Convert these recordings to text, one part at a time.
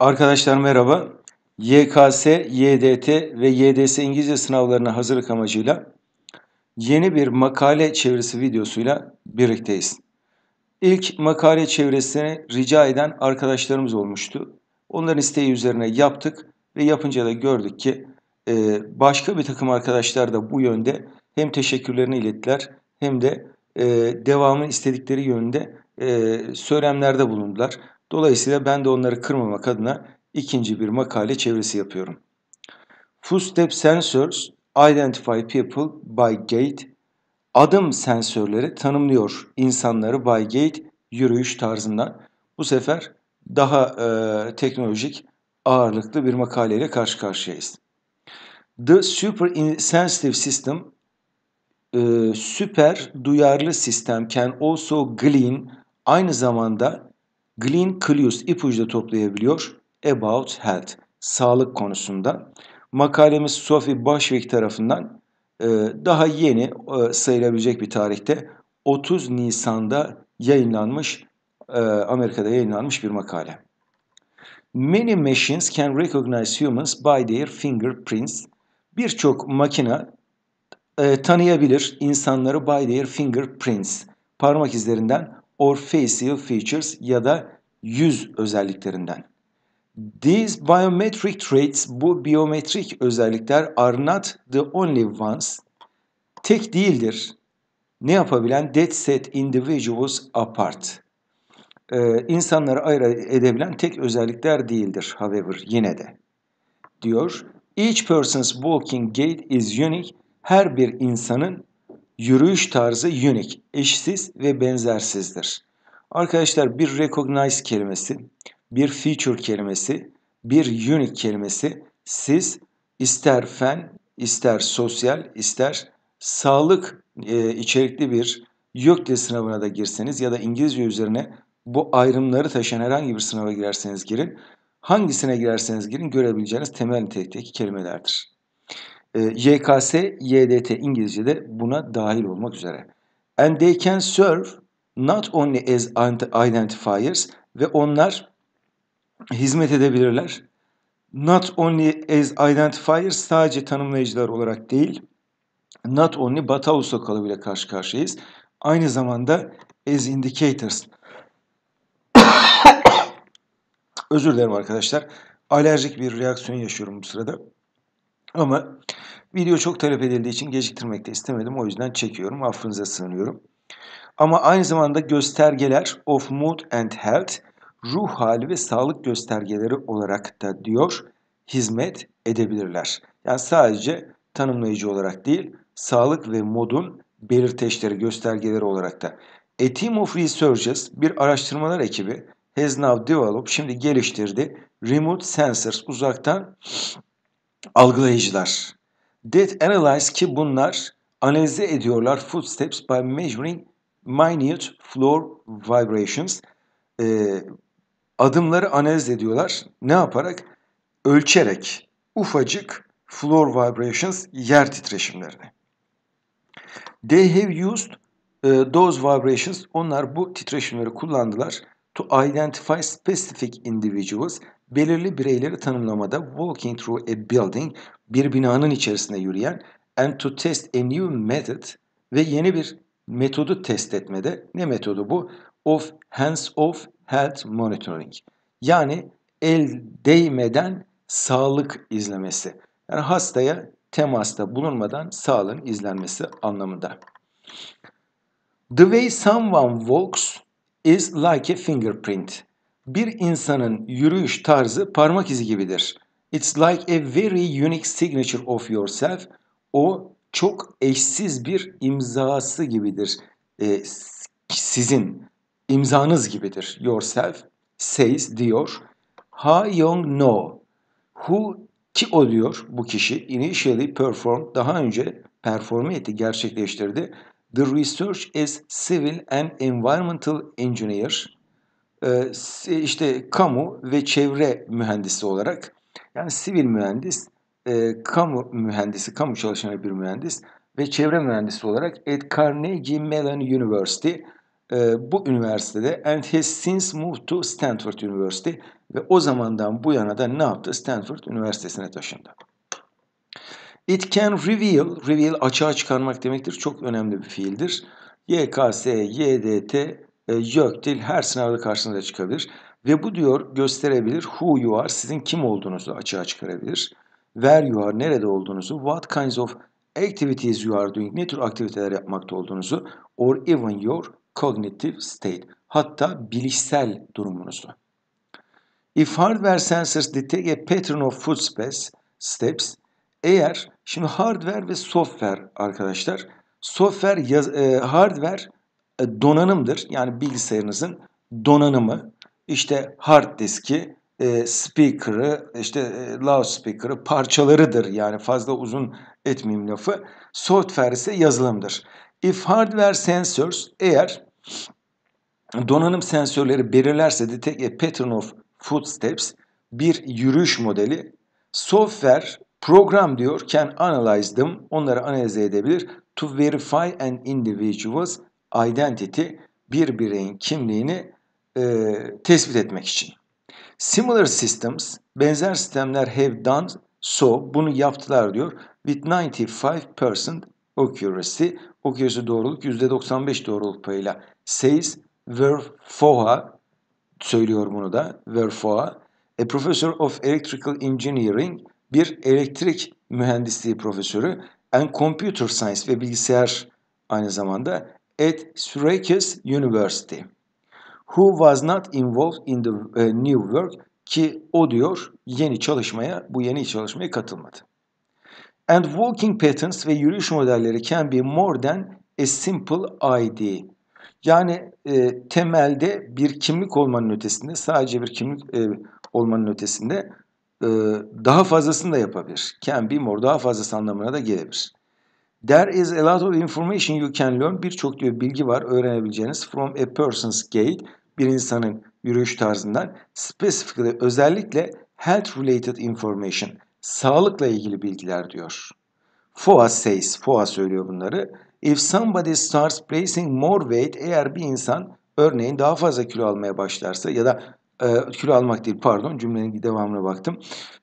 Arkadaşlar merhaba. YKS, YDT ve YDS İngilizce sınavlarına hazırlık amacıyla yeni bir makale çevirisi videosuyla birlikteyiz. İlk makale çevirisini rica eden arkadaşlarımız olmuştu. Onların isteği üzerine yaptık ve yapınca da gördük ki e, başka bir takım arkadaşlar da bu yönde hem teşekkürlerini ilettiler hem de e, devamı istedikleri yönde e, söylemlerde bulundular. Dolayısıyla ben de onları kırmamak adına ikinci bir makale çevresi yapıyorum. Footstep sensors identify people by gait. Adım sensörleri tanımlıyor insanları by gait yürüyüş tarzından. Bu sefer daha e, teknolojik ağırlıklı bir makaleyle karşı karşıyayız. The Super Sensitive System e, süper duyarlı sistem can also glean aynı zamanda Glenn Cleuse ipucu da toplayabiliyor About Health, sağlık konusunda. Makalemiz Sophie Bushwick tarafından e, daha yeni e, sayılabilecek bir tarihte 30 Nisan'da yayınlanmış, e, Amerika'da yayınlanmış bir makale. Many machines can recognize humans by their fingerprints. Birçok makina e, tanıyabilir insanları by their fingerprints, parmak izlerinden or facial features ya da yüz özelliklerinden. These biometric traits, bu biometrik özellikler are not the only ones, tek değildir. Ne yapabilen? That set individuals apart. Ee, insanları ayrı edebilen tek özellikler değildir however yine de. Diyor, each person's walking gait is unique. Her bir insanın yürüyüş tarzı unique, eşsiz ve benzersizdir. Arkadaşlar bir recognize kelimesi, bir feature kelimesi, bir unique kelimesi siz ister fen, ister sosyal, ister sağlık e, içerikli bir YÖKDE sınavına da girseniz ya da İngilizce üzerine bu ayrımları taşıyan herhangi bir sınava girerseniz girin. Hangisine girerseniz girin görebileceğiniz temel nitelikteki kelimelerdir. E, YKS, YDT İngilizce'de buna dahil olmak üzere. And they can serve not only as identifiers ve onlar hizmet edebilirler. Not only as identifiers sadece tanımlayıcılar olarak değil, not only but also kalıbıyla karşı karşıyayız. Aynı zamanda as indicators. Özür dilerim arkadaşlar. Alerjik bir reaksiyon yaşıyorum bu sırada. Ama video çok talep edildiği için geciktirmek de istemedim. O yüzden çekiyorum. Affınıza sığınıyorum. Ama aynı zamanda göstergeler of mood and health, ruh hali ve sağlık göstergeleri olarak da diyor hizmet edebilirler. Yani sadece tanımlayıcı olarak değil, sağlık ve modun belirteçleri, göstergeleri olarak da. A team of researchers, bir araştırmalar ekibi, has now developed, şimdi geliştirdi. Remote sensors, uzaktan algılayıcılar. That analyze ki bunlar analize ediyorlar footsteps by measuring minute floor vibrations e, adımları analiz ediyorlar. Ne yaparak? Ölçerek ufacık floor vibrations yer titreşimlerini. They have used e, those vibrations. Onlar bu titreşimleri kullandılar. To identify specific individuals. Belirli bireyleri tanımlamada walking through a building bir binanın içerisinde yürüyen and to test a new method ve yeni bir metodu test etmede. Ne metodu bu? Of hands off health monitoring. Yani el değmeden sağlık izlemesi. Yani hastaya temasta bulunmadan sağlığın izlenmesi anlamında. The way someone walks is like a fingerprint. Bir insanın yürüyüş tarzı parmak izi gibidir. It's like a very unique signature of yourself. O çok eşsiz bir imzası gibidir. E, sizin imzanız gibidir. Yourself says diyor. Ha Young No who ki o diyor bu kişi initially performed daha önce perform etti, gerçekleştirdi. The research is civil and environmental engineer e, işte kamu ve çevre mühendisi olarak yani sivil mühendis e, kamu mühendisi, kamu çalışanı bir mühendis ve çevre mühendisi olarak at Carnegie Mellon University e, bu üniversitede and has since moved to Stanford University ve o zamandan bu yana da ne yaptı? Stanford Üniversitesi'ne taşındı. It can reveal, reveal açığa çıkarmak demektir. Çok önemli bir fiildir. YKS, YDT, e, YÖKDİL her sınavda karşınıza çıkabilir. Ve bu diyor gösterebilir who you are, sizin kim olduğunuzu açığa çıkarabilir where you are, nerede olduğunuzu, what kinds of activities you are doing, ne tür aktiviteler yapmakta olduğunuzu, or even your cognitive state, hatta bilişsel durumunuzu. If hardware sensors detect a pattern of footsteps, steps, eğer şimdi hardware ve software arkadaşlar, software yaz, e, hardware e, donanımdır. Yani bilgisayarınızın donanımı, işte hard diski, e, speaker'ı, işte e, loudspeaker'ı parçalarıdır. Yani fazla uzun etmeyeyim lafı. Software ise yazılımdır. If hardware sensors, eğer donanım sensörleri belirlerse detect a e, pattern of footsteps, bir yürüyüş modeli. Software, program diyor, can analyze them, onları analiz edebilir. To verify an individual's identity, bir bireyin kimliğini e, tespit etmek için. Similar systems, benzer sistemler have done so, bunu yaptılar diyor. With 95% accuracy, accuracy doğruluk %95 doğruluk payıyla. Says Verfoa, söylüyor bunu da, Verfoa. A professor of electrical engineering, bir elektrik mühendisliği profesörü and computer science ve bilgisayar aynı zamanda at Syracuse University who was not involved in the e, new work ki o diyor yeni çalışmaya, bu yeni çalışmaya katılmadı. And walking patterns ve yürüyüş modelleri can be more than a simple ID. Yani e, temelde bir kimlik olmanın ötesinde, sadece bir kimlik e, olmanın ötesinde e, daha fazlasını da yapabilir. Can be more daha fazlası anlamına da gelebilir. There is a lot of information you can learn. Birçok diyor bilgi var öğrenebileceğiniz. From a person's gait. Bir insanın yürüyüş tarzından. Specifically özellikle health related information. Sağlıkla ilgili bilgiler diyor. FOA says. FOA söylüyor bunları. If somebody starts placing more weight. Eğer bir insan örneğin daha fazla kilo almaya başlarsa ya da ee, kilo almak değil pardon cümlenin devamına baktım.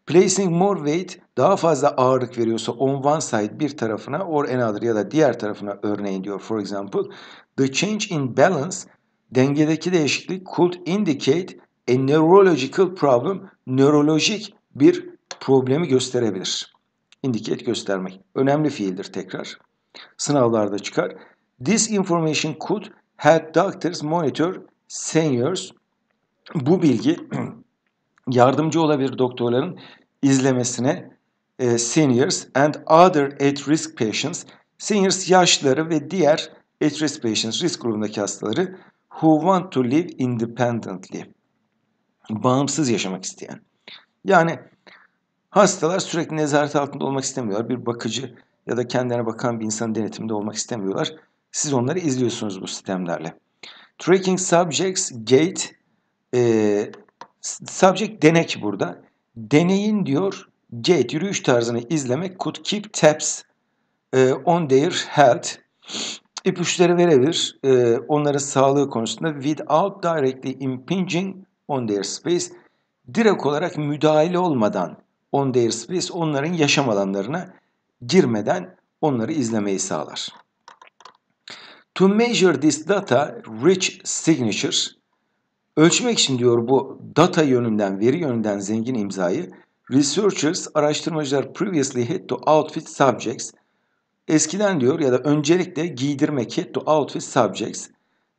Placing more weight daha fazla ağırlık veriyorsa on one side bir tarafına or another ya da diğer tarafına örneğin diyor for example. The change in balance dengedeki değişiklik could indicate a neurological problem nörolojik bir problemi gösterebilir. Indicate göstermek. Önemli fiildir tekrar. Sınavlarda çıkar. This information could help doctors monitor seniors bu bilgi yardımcı olabilir doktorların izlemesine e, seniors and other at risk patients seniors yaşlıları ve diğer at risk patients risk grubundaki hastaları who want to live independently bağımsız yaşamak isteyen. Yani hastalar sürekli nezaret altında olmak istemiyorlar. Bir bakıcı ya da kendilerine bakan bir insanın denetiminde olmak istemiyorlar. Siz onları izliyorsunuz bu sistemlerle. Tracking subjects, gate e, subject denek burada. Deneyin diyor gait yürüyüş tarzını izlemek could keep tabs e, on their health. İpuçları verebilir e, onların sağlığı konusunda without directly impinging on their space. Direkt olarak müdahale olmadan on their space onların yaşam alanlarına girmeden onları izlemeyi sağlar. To measure this data, rich signatures. Ölçmek için diyor bu data yönünden, veri yönünden zengin imzayı researchers, araştırmacılar previously had to outfit subjects. Eskiden diyor ya da öncelikle giydirmek had to outfit subjects.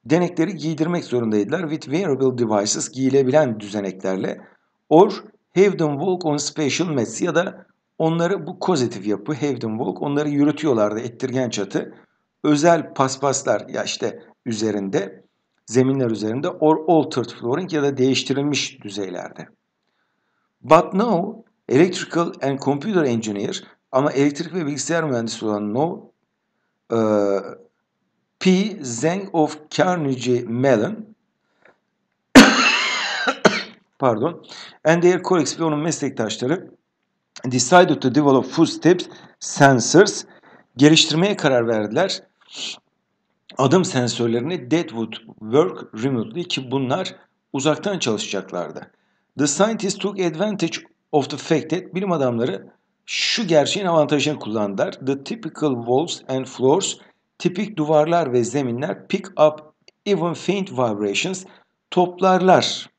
Denekleri giydirmek zorundaydılar with wearable devices giyilebilen düzeneklerle or have them walk on special mats ya da onları bu kozatif yapı have them walk onları yürütüyorlardı ettirgen çatı özel paspaslar ya işte üzerinde zeminler üzerinde or altered flooring ya da değiştirilmiş düzeylerde. But now electrical and computer engineer ama elektrik ve bilgisayar mühendisi olan No e, P. Zeng of Carnegie Mellon pardon and their colleagues ve onun meslektaşları decided to develop footsteps sensors geliştirmeye karar verdiler adım sensörlerini Deadwood Work Remotely ki bunlar uzaktan çalışacaklardı. The scientists took advantage of the fact that bilim adamları şu gerçeğin avantajını kullandılar. The typical walls and floors, tipik duvarlar ve zeminler pick up even faint vibrations, toplarlar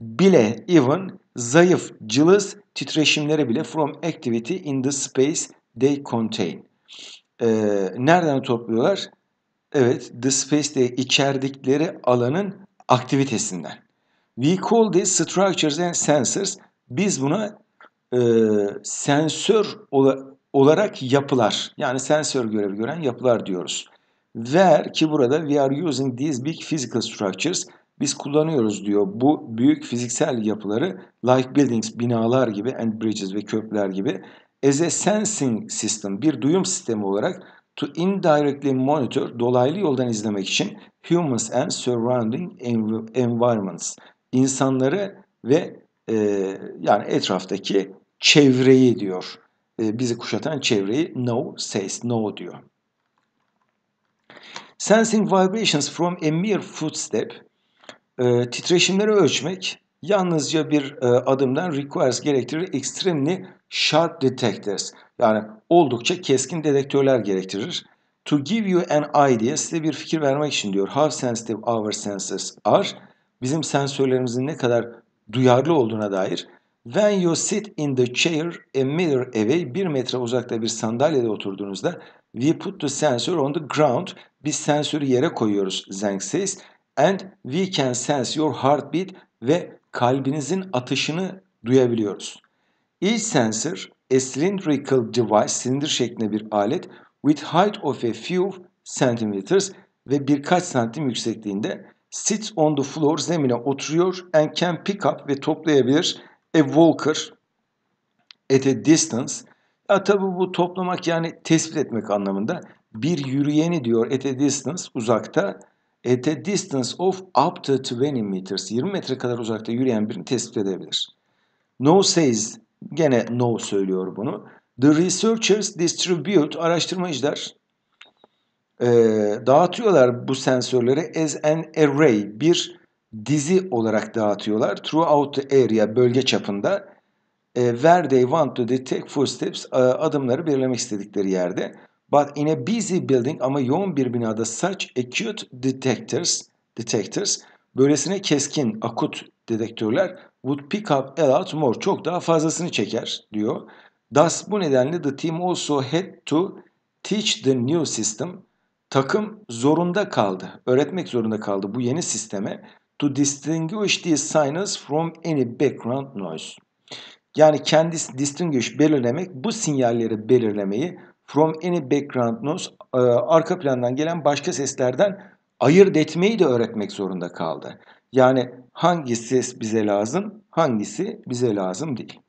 bile even zayıf, cılız titreşimleri bile from activity in the space they contain. Ee, nereden topluyorlar? Evet, the space diye içerdikleri alanın aktivitesinden. We call these structures and sensors. Biz buna e, sensör ola, olarak yapılar, yani sensör görevi gören yapılar diyoruz. Ver ki burada we are using these big physical structures. Biz kullanıyoruz diyor bu büyük fiziksel yapıları like buildings, binalar gibi and bridges ve köprüler gibi as a sensing system, bir duyum sistemi olarak To indirectly monitor, dolaylı yoldan izlemek için humans and surrounding environments, insanları ve e, yani etraftaki çevreyi diyor. E, bizi kuşatan çevreyi no says, no diyor. Sensing vibrations from a mere footstep, e, titreşimleri ölçmek yalnızca bir e, adımdan requires gerektirir extremely sharp detectors. Yani oldukça keskin dedektörler gerektirir. To give you an idea size bir fikir vermek için diyor. How sensitive our senses are. Bizim sensörlerimizin ne kadar duyarlı olduğuna dair. When you sit in the chair a meter away bir metre uzakta bir sandalyede oturduğunuzda we put the sensor on the ground biz sensörü yere koyuyoruz Zeng says and we can sense your heartbeat ve kalbinizin atışını duyabiliyoruz. Each sensor a cylindrical device, silindir şeklinde bir alet with height of a few centimeters ve birkaç santim yüksekliğinde sits on the floor zemine oturuyor and can pick up ve toplayabilir a walker at a distance. Ya tabi bu toplamak yani tespit etmek anlamında bir yürüyeni diyor at a distance uzakta at a distance of up to 20 meters 20 metre kadar uzakta yürüyen birini tespit edebilir. No says Gene no söylüyor bunu. The researchers distribute araştırmacılar e, dağıtıyorlar bu sensörleri as an array bir dizi olarak dağıtıyorlar. Throughout the area bölge çapında e, where they want to detect footsteps e, adımları belirlemek istedikleri yerde. But in a busy building ama yoğun bir binada such acute detectors detectors böylesine keskin akut dedektörler would pick up a lot more. Çok daha fazlasını çeker diyor. Thus bu nedenle the team also had to teach the new system. Takım zorunda kaldı. Öğretmek zorunda kaldı bu yeni sisteme. To distinguish these signals from any background noise. Yani kendisi distinguish belirlemek bu sinyalleri belirlemeyi from any background noise e, arka plandan gelen başka seslerden ayırt etmeyi de öğretmek zorunda kaldı. Yani hangi ses bize lazım, hangisi bize lazım değil.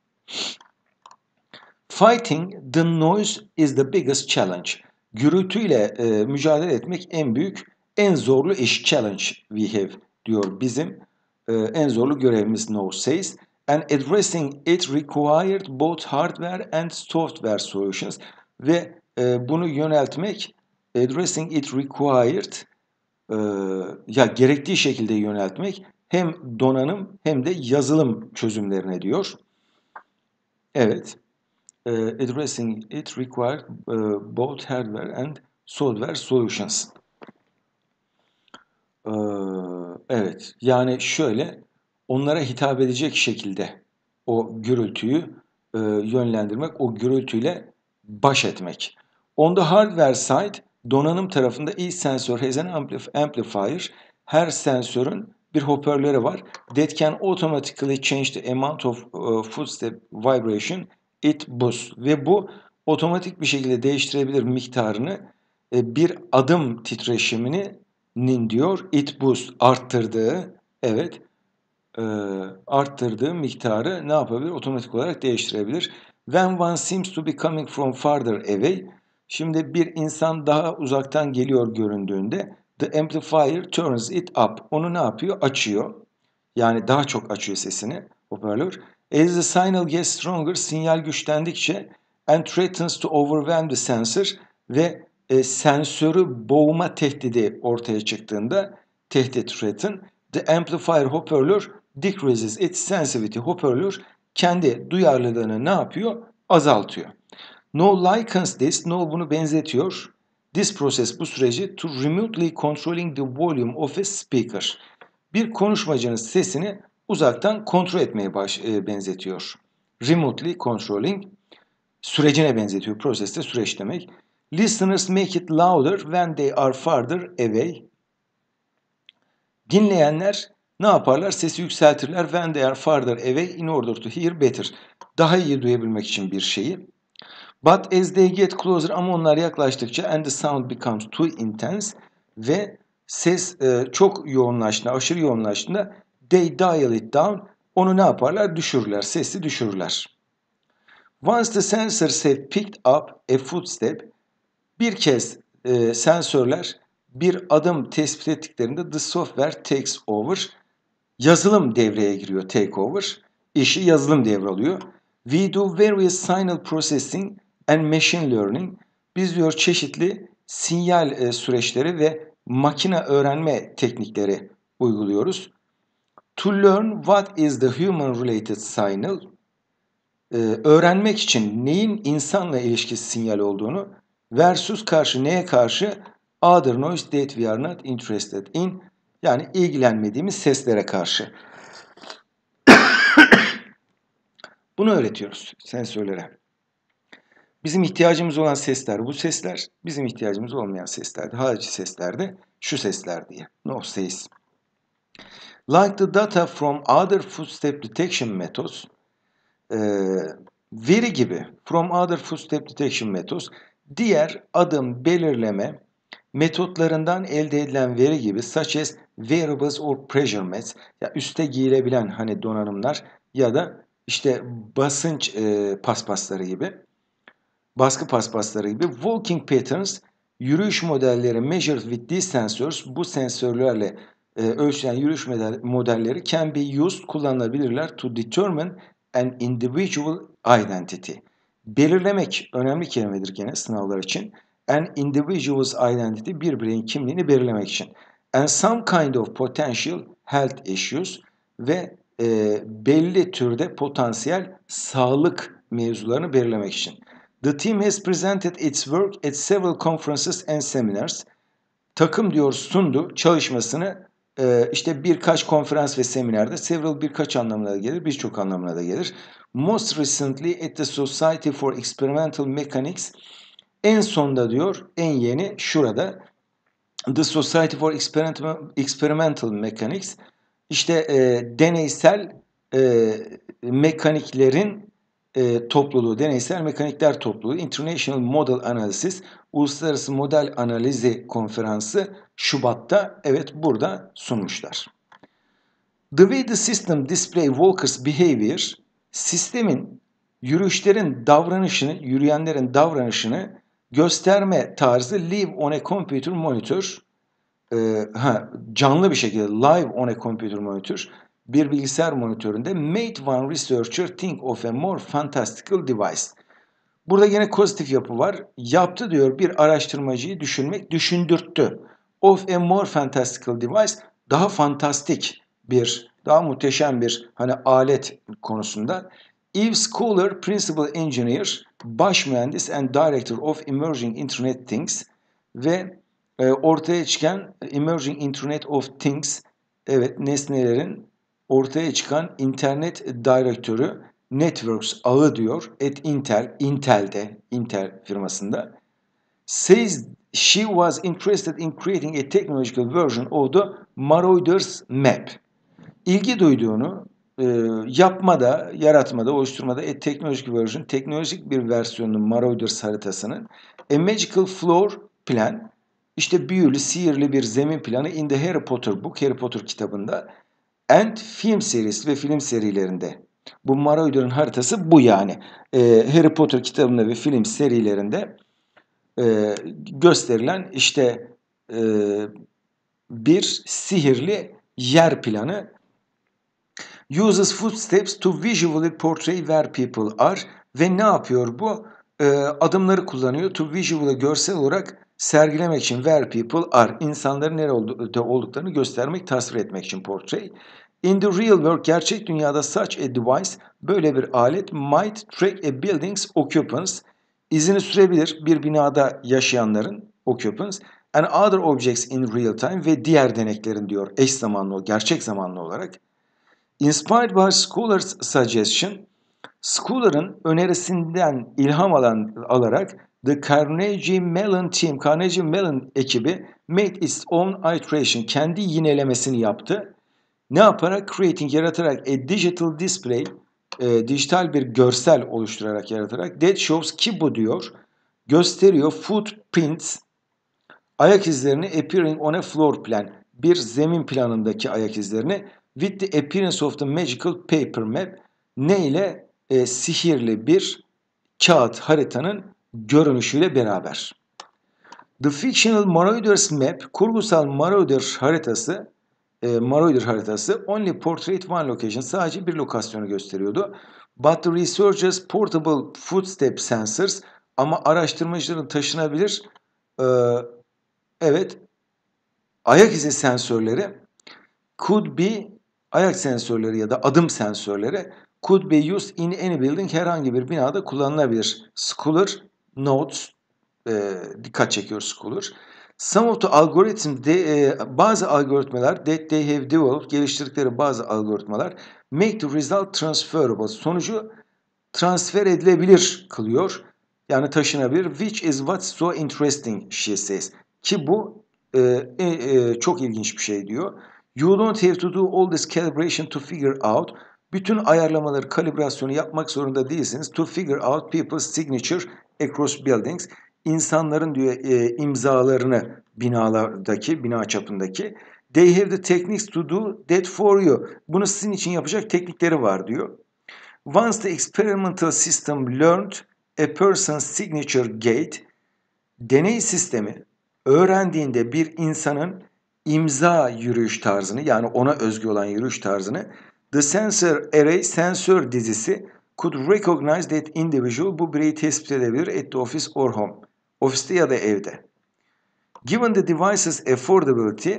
Fighting the noise is the biggest challenge. Gürültüyle e, mücadele etmek en büyük, en zorlu iş challenge we have diyor bizim e, en zorlu görevimiz no says. And addressing it required both hardware and software solutions. Ve e, bunu yöneltmek addressing it required e, ya gerektiği şekilde yöneltmek hem donanım hem de yazılım çözümlerine diyor. Evet. E, addressing it required e, both hardware and software solutions. E, evet. Yani şöyle onlara hitap edecek şekilde o gürültüyü yönlendirmek, o gürültüyle baş etmek. On the hardware side donanım tarafında each sensor has an amplifier. Her sensörün bir hoparlörü var. That can automatically change the amount of uh, e, footstep vibration it boosts. Ve bu otomatik bir şekilde değiştirebilir miktarını e, bir adım titreşimini nin diyor it boosts. arttırdığı evet e, arttırdığı miktarı ne yapabilir? Otomatik olarak değiştirebilir. When one seems to be coming from farther away. Şimdi bir insan daha uzaktan geliyor göründüğünde The amplifier turns it up. Onu ne yapıyor? Açıyor. Yani daha çok açıyor sesini hoparlör. As the signal gets stronger, sinyal güçlendikçe and threatens to overwhelm the sensor ve e, sensörü boğma tehdidi ortaya çıktığında tehdit threaten the amplifier hoparlör decreases its sensitivity hoparlör kendi duyarlılığını ne yapıyor? Azaltıyor. No likens this, no bunu benzetiyor. This process bu süreci to remotely controlling the volume of a speaker. Bir konuşmacının sesini uzaktan kontrol etmeye baş, e, benzetiyor. Remotely controlling sürecine benzetiyor. Proseste süreç demek. Listeners make it louder when they are farther away. Dinleyenler ne yaparlar? Sesi yükseltirler. When they are farther away in order to hear better. Daha iyi duyabilmek için bir şeyi. But as they get closer ama onlar yaklaştıkça and the sound becomes too intense ve ses e, çok yoğunlaştığında, aşırı yoğunlaştığında they dial it down. Onu ne yaparlar? Düşürürler, sesi düşürürler. Once the sensors have picked up a footstep, bir kez e, sensörler bir adım tespit ettiklerinde the software takes over. Yazılım devreye giriyor, take over. İşi yazılım devralıyor. We do various signal processing and machine learning biz diyor çeşitli sinyal e, süreçleri ve makine öğrenme teknikleri uyguluyoruz. To learn what is the human related signal e, öğrenmek için neyin insanla ilişkisi sinyal olduğunu versus karşı neye karşı other noise that we are not interested in yani ilgilenmediğimiz seslere karşı. Bunu öğretiyoruz sensörlere. Bizim ihtiyacımız olan sesler bu sesler, bizim ihtiyacımız olmayan sesler harici seslerde, şu sesler diye. No says. Like the data from other footstep detection methods, e, veri gibi from other footstep detection methods, diğer adım belirleme metotlarından elde edilen veri gibi such as wearables or pressure mats, ya üste giyilebilen hani donanımlar ya da işte basınç e, paspasları gibi baskı paspasları gibi. Walking patterns, yürüyüş modelleri measured with these sensors, bu sensörlerle e, ölçülen yürüyüş model, modelleri can be used, kullanılabilirler to determine an individual identity. Belirlemek önemli kelimedir gene sınavlar için. An individual's identity, bir bireyin kimliğini belirlemek için. And some kind of potential health issues ve e, belli türde potansiyel sağlık mevzularını belirlemek için. The team has presented its work at several conferences and seminars. Takım diyor sundu çalışmasını e, işte birkaç konferans ve seminerde several birkaç anlamına da gelir, birçok anlamına da gelir. Most recently at the Society for Experimental Mechanics en sonda diyor, en yeni şurada The Society for Experimental, Experimental Mechanics işte e, deneysel e, mekaniklerin e, topluluğu, deneysel mekanikler topluluğu, International Model Analysis, Uluslararası Model Analizi Konferansı Şubat'ta evet burada sunmuşlar. The way the system display walkers behavior, sistemin yürüyüşlerin davranışını, yürüyenlerin davranışını gösterme tarzı live on a computer monitor, e, ha, canlı bir şekilde live on a computer monitor bir bilgisayar monitöründe Mate one researcher think of a more fantastical device. Burada yine pozitif yapı var. Yaptı diyor bir araştırmacıyı düşünmek düşündürttü. Of a more fantastical device daha fantastik bir, daha muhteşem bir hani alet konusunda. Eve Schooler, Principal Engineer, Baş Mühendis and Director of Emerging Internet Things ve e, ortaya çıkan Emerging Internet of Things, evet nesnelerin ortaya çıkan internet direktörü Networks ağı diyor. At Intel, Intel'de, Intel firmasında. Says she was interested in creating a technological version of the Marauders Map. İlgi duyduğunu e, yapmada, yaratmada, oluşturmada a technological version, teknolojik bir versiyonun Marauders haritasının a magical floor plan, işte büyülü, sihirli bir zemin planı in the Harry Potter book, Harry Potter kitabında and film serisi ve film serilerinde. Bu Maraudier'ın haritası bu yani. Ee, Harry Potter kitabında ve film serilerinde e, gösterilen işte e, bir sihirli yer planı. Uses footsteps to visually portray where people are ve ne yapıyor bu? E, adımları kullanıyor. To visually görsel olarak sergilemek için where people are insanların nerede olduklarını göstermek, tasvir etmek için portray. In the real world gerçek dünyada such a device böyle bir alet might track a building's occupants izini sürebilir bir binada yaşayanların occupants and other objects in real time ve diğer deneklerin diyor eş zamanlı gerçek zamanlı olarak. Inspired by Scholar's suggestion Scholar'ın önerisinden ilham alan, alarak The Carnegie Mellon Team, Carnegie Mellon ekibi made its own iteration, kendi yinelemesini yaptı. Ne yaparak? Creating, yaratarak a digital display, e, dijital bir görsel oluşturarak yaratarak. That shows ki bu diyor, gösteriyor footprints, ayak izlerini appearing on a floor plan, bir zemin planındaki ayak izlerini with the appearance of the magical paper map, ne ile? E, sihirli bir kağıt haritanın görünüşüyle beraber. The Fictional Marauder's Map, kurgusal Marauder haritası, e, Marauder haritası only portrait one location, sadece bir lokasyonu gösteriyordu. But the researchers portable footstep sensors, ama araştırmacıların taşınabilir, e, evet, ayak izi sensörleri could be ayak sensörleri ya da adım sensörleri could be used in any building herhangi bir binada kullanılabilir. Scholar notes e, dikkat çekiyor Scholar. Some of the algorithm, de, e, bazı algoritmalar that they have developed, geliştirdikleri bazı algoritmalar make the result transferable, sonucu transfer edilebilir kılıyor. Yani taşınabilir. Which is what so interesting, she says. Ki bu e, e, e, çok ilginç bir şey diyor. You don't have to do all this calibration to figure out. Bütün ayarlamaları, kalibrasyonu yapmak zorunda değilsiniz. To figure out people's signature across buildings. İnsanların diyor e, imzalarını binalardaki, bina çapındaki. They have the techniques to do that for you. Bunu sizin için yapacak teknikleri var diyor. Once the experimental system learned a person's signature gate, deney sistemi öğrendiğinde bir insanın imza yürüyüş tarzını yani ona özgü olan yürüyüş tarzını The Sensor Array sensör dizisi could recognize that individual bu bireyi tespit edebilir at the office or home. Ofiste ya da evde. Given the device's affordability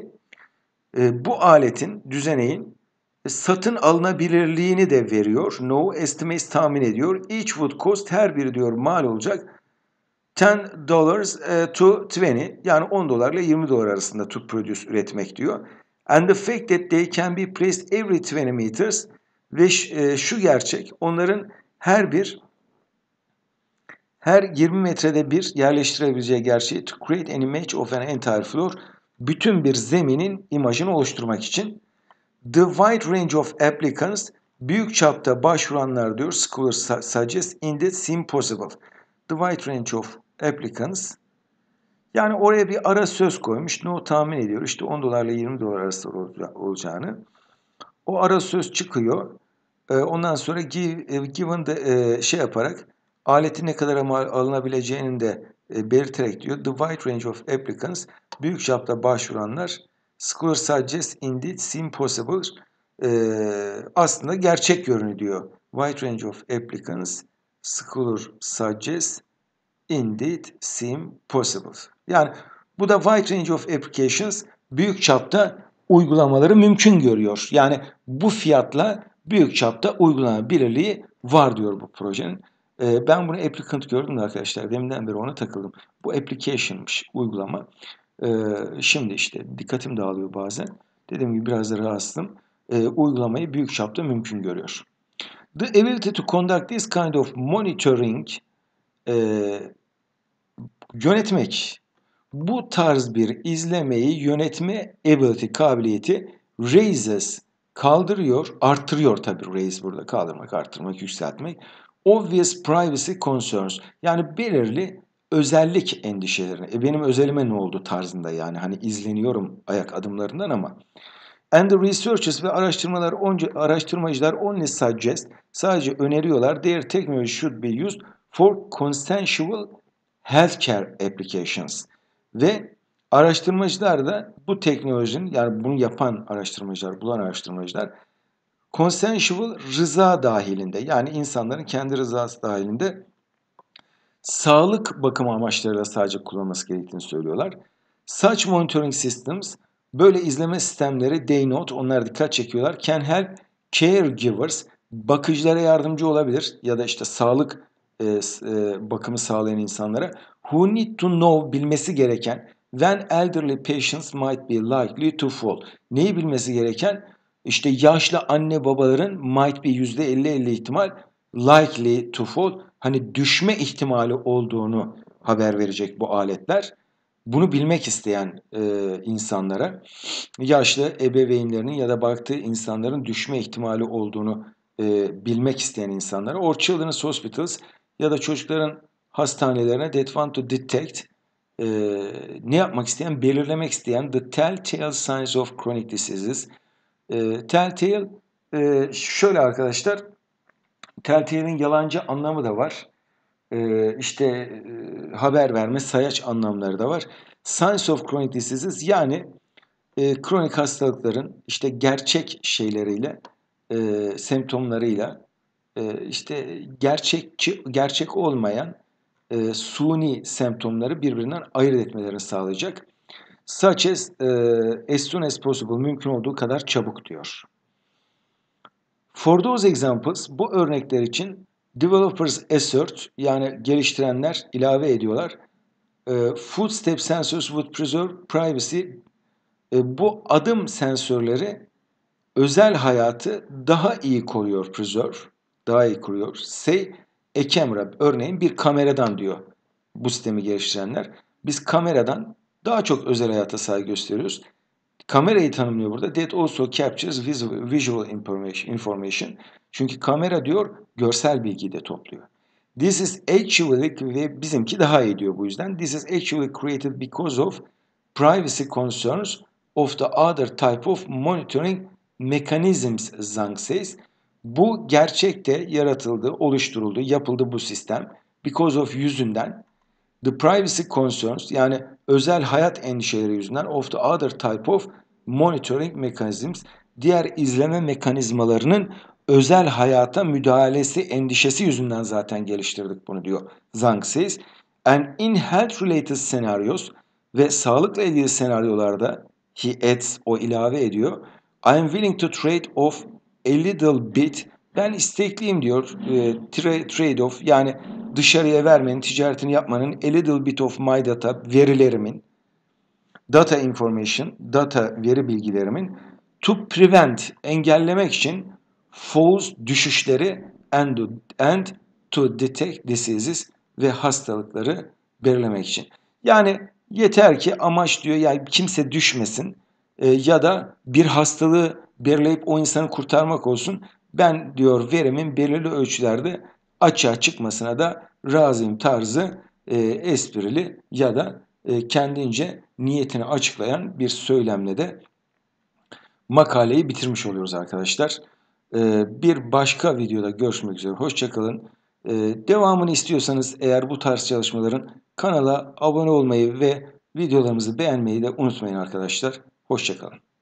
e, bu aletin, düzeneğin e, satın alınabilirliğini de veriyor. No estimates tahmin ediyor. Each would cost her biri diyor mal olacak. 10 dollars e, to 20 yani 10 dolarla 20 dolar arasında to produce üretmek diyor. And the fact that they can be placed every 20 meters ve e, şu gerçek onların her bir her 20 metrede bir yerleştirebileceği gerçeği to create an image of an entire floor bütün bir zeminin imajını oluşturmak için the wide range of applicants büyük çapta başvuranlar diyor scholar suggest indeed seem possible. The wide range of applicants yani oraya bir ara söz koymuş. ne o tahmin ediyor. İşte 10 dolarla 20 dolar arası olacağını. O ara söz çıkıyor. Ee, ondan sonra e, given de e, şey yaparak aleti ne kadar alınabileceğini de e, belirterek diyor. The wide range of applicants büyük çapta başvuranlar scholar suggests indeed seem possible aslında gerçek görünüyor diyor. Wide range of applicants scholar suggests indeed seem possible. Yani bu da wide range of applications büyük çapta uygulamaları mümkün görüyor. Yani bu fiyatla büyük çapta uygulama birliği var diyor bu projenin. Ee, ben bunu applicant gördüm arkadaşlar. Deminden beri ona takıldım. Bu application'mış uygulama. Ee, şimdi işte dikkatim dağılıyor bazen. Dediğim gibi biraz da rahatsızım. Ee, uygulamayı büyük çapta mümkün görüyor. The ability to conduct this kind of monitoring e, yönetmek bu tarz bir izlemeyi yönetme ability, kabiliyeti raises, kaldırıyor, artırıyor tabii raise burada kaldırmak, artırmak, yükseltmek. Obvious privacy concerns yani belirli özellik endişelerini. E benim özelime ne oldu tarzında yani hani izleniyorum ayak adımlarından ama. And the researchers ve araştırmalar onca, araştırmacılar only suggest sadece öneriyorlar their technology should be used for consensual healthcare applications. Ve araştırmacılar da bu teknolojinin yani bunu yapan araştırmacılar, bulan araştırmacılar consensual rıza dahilinde yani insanların kendi rızası dahilinde sağlık bakımı amaçlarıyla sadece kullanması gerektiğini söylüyorlar. Such monitoring systems böyle izleme sistemleri they note onlar dikkat çekiyorlar. Can help caregivers bakıcılara yardımcı olabilir ya da işte sağlık e, e, bakımı sağlayan insanlara who need to know bilmesi gereken when elderly patients might be likely to fall. Neyi bilmesi gereken? İşte yaşlı anne babaların might be %50-50 ihtimal likely to fall. Hani düşme ihtimali olduğunu haber verecek bu aletler. Bunu bilmek isteyen e, insanlara yaşlı ebeveynlerinin ya da baktığı insanların düşme ihtimali olduğunu e, bilmek isteyen insanlara or children's hospitals ya da çocukların hastanelerine that want to detect e, ne yapmak isteyen, belirlemek isteyen the telltale signs of chronic diseases. E, telltale e, şöyle arkadaşlar telltale'in yalancı anlamı da var. E, işte e, haber verme, sayaç anlamları da var. Signs of chronic diseases yani e, kronik hastalıkların işte gerçek şeyleriyle, e, semptomlarıyla e, işte gerçekçi, gerçek olmayan e, suni semptomları birbirinden ayırt etmelerini sağlayacak. Such as, e, as soon as possible mümkün olduğu kadar çabuk diyor. For those examples bu örnekler için developers assert yani geliştirenler ilave ediyorlar. E, footstep sensors would preserve privacy e, bu adım sensörleri özel hayatı daha iyi koruyor preserve. Daha iyi koruyor. Say Ek emre örneğin bir kameradan diyor bu sistemi geliştirenler. Biz kameradan daha çok özel hayata saygı gösteriyoruz. Kamerayı tanımlıyor burada. That also captures visual information. Çünkü kamera diyor görsel bilgiyi de topluyor. This is actually ve bizimki daha iyi diyor bu yüzden. This is actually created because of privacy concerns of the other type of monitoring mechanisms Zhang says. Bu gerçekte yaratıldı, oluşturuldu, yapıldı bu sistem. Because of yüzünden the privacy concerns yani özel hayat endişeleri yüzünden of the other type of monitoring mechanisms diğer izleme mekanizmalarının özel hayata müdahalesi endişesi yüzünden zaten geliştirdik bunu diyor says And in health related scenarios ve sağlıkla ilgili senaryolarda he adds o ilave ediyor. I am willing to trade off a little bit ben istekliyim diyor. E, tra- trade off yani dışarıya vermenin, ticaretini yapmanın a little bit of my data verilerimin data information, data veri bilgilerimin to prevent engellemek için false düşüşleri and, and to detect diseases ve hastalıkları belirlemek için. Yani yeter ki amaç diyor yani kimse düşmesin e, ya da bir hastalığı belirleyip o insanı kurtarmak olsun. Ben diyor verimin belirli ölçülerde açığa çıkmasına da razıyım tarzı e, esprili ya da e, kendince niyetini açıklayan bir söylemle de makaleyi bitirmiş oluyoruz arkadaşlar. E, bir başka videoda görüşmek üzere. Hoşçakalın. E, devamını istiyorsanız eğer bu tarz çalışmaların kanala abone olmayı ve videolarımızı beğenmeyi de unutmayın arkadaşlar. Hoşçakalın.